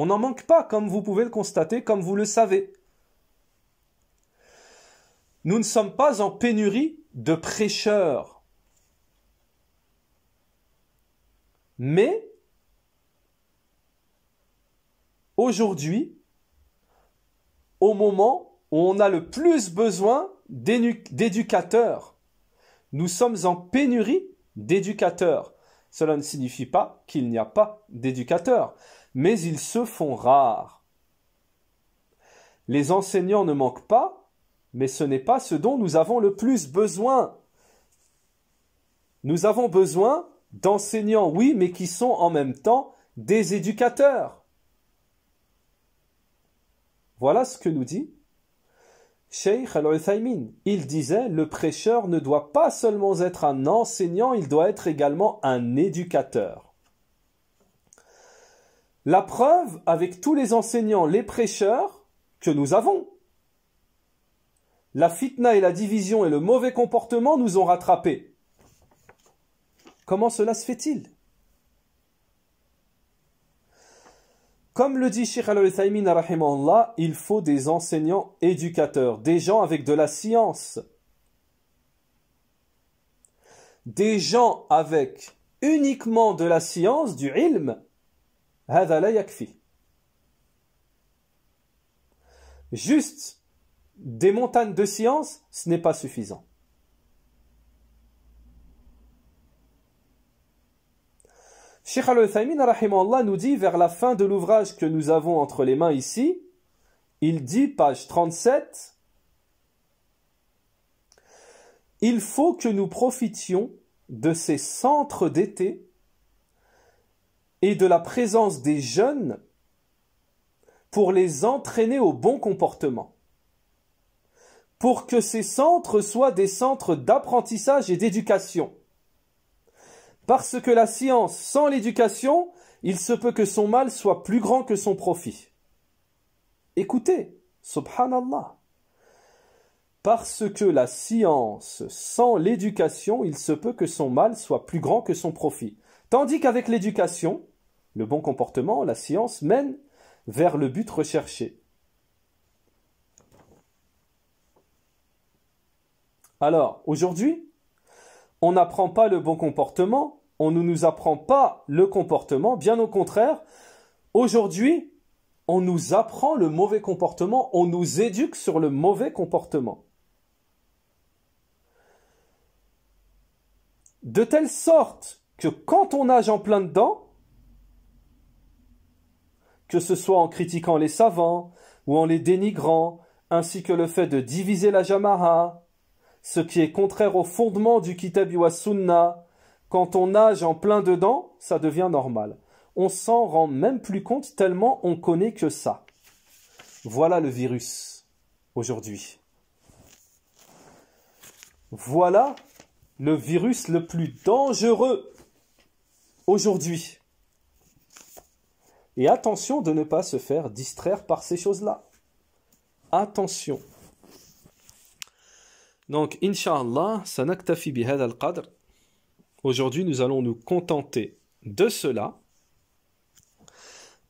On n'en manque pas, comme vous pouvez le constater, comme vous le savez. Nous ne sommes pas en pénurie de prêcheurs. Mais aujourd'hui, au moment où on a le plus besoin d'éducateurs, nous sommes en pénurie d'éducateurs. Cela ne signifie pas qu'il n'y a pas d'éducateurs mais ils se font rares. Les enseignants ne manquent pas, mais ce n'est pas ce dont nous avons le plus besoin. Nous avons besoin d'enseignants, oui, mais qui sont en même temps des éducateurs. Voilà ce que nous dit Sheikh al-Uthaymin. Il disait le prêcheur ne doit pas seulement être un enseignant, il doit être également un éducateur. La preuve avec tous les enseignants, les prêcheurs que nous avons. La fitna et la division et le mauvais comportement nous ont rattrapés. Comment cela se fait-il Comme le dit Sheikh al-Uthaymin, il faut des enseignants éducateurs, des gens avec de la science, des gens avec uniquement de la science, du ilm, Juste des montagnes de science, ce n'est pas suffisant. Cheikh Al-Uthaymin nous dit vers la fin de l'ouvrage que nous avons entre les mains ici, il dit, page 37, Il faut que nous profitions de ces centres d'été et de la présence des jeunes pour les entraîner au bon comportement, pour que ces centres soient des centres d'apprentissage et d'éducation. Parce que la science sans l'éducation, il se peut que son mal soit plus grand que son profit. Écoutez, subhanallah. Parce que la science sans l'éducation, il se peut que son mal soit plus grand que son profit. Tandis qu'avec l'éducation, le bon comportement, la science mène vers le but recherché. Alors, aujourd'hui, on n'apprend pas le bon comportement, on ne nous apprend pas le comportement, bien au contraire, aujourd'hui, on nous apprend le mauvais comportement, on nous éduque sur le mauvais comportement. De telle sorte que quand on nage en plein dedans, que ce soit en critiquant les savants ou en les dénigrant, ainsi que le fait de diviser la Jamaha, ce qui est contraire au fondement du Kitab wa Sunna. Quand on nage en plein dedans, ça devient normal. On s'en rend même plus compte tellement on connaît que ça. Voilà le virus aujourd'hui. Voilà le virus le plus dangereux aujourd'hui. Et attention de ne pas se faire distraire par ces choses-là. Attention. Donc, Inch'Allah, sanaktafi bihad al-qadr. Aujourd'hui, nous allons nous contenter de cela.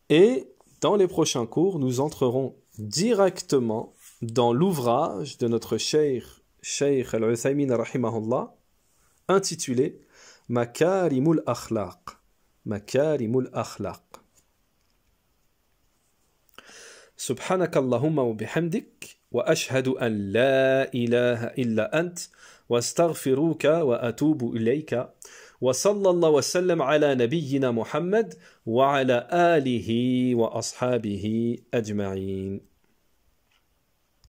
Et dans les prochains cours, nous entrerons directement dans l'ouvrage de notre cheikh, cheikh al-Uthaymin rahimahullah, intitulé Makarimul Akhlaq. Makarimul Akhlaq. سبحانك اللهم وبحمدك وأشهد أن لا إله إلا أنت واستغفروك وأتوب إليك وصلى الله وسلم على نبينا محمد وعلى آله وأصحابه أجمعين